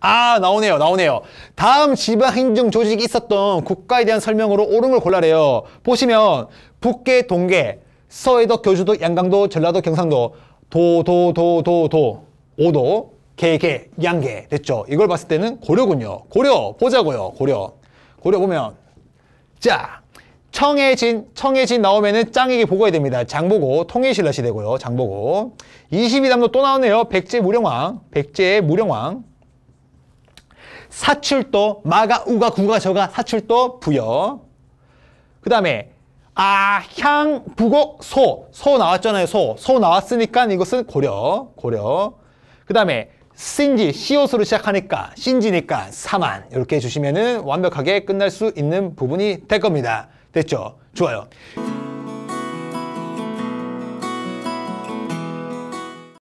아 나오네요 나오네요 다음 지방행정 조직이 있었던 국가에 대한 설명으로 옳은 걸 골라래요 보시면 북계 동계 서해도 교주도 양강도 전라도 경상도 도도도도도 오도 개개 양개 됐죠 이걸 봤을 때는 고려군요 고려 보자고요 고려 고려 보면 자 청해진, 청해진 나오면은 짱에게 보고해야 됩니다. 장보고, 통일신라 시대고요. 장보고. 22담도 또 나오네요. 백제 무령왕, 백제 무령왕. 사출도 마가 우가 구가 저가 사출도 부여 그 다음에 아 향 부고 소소 소 나왔잖아요 소소 소 나왔으니까 이것은 고려 고려 그 다음에 신지 시옷으로 시작하니까 신지니까 사만 이렇게 해주시면 은 완벽하게 끝날 수 있는 부분이 될 겁니다 됐죠 좋아요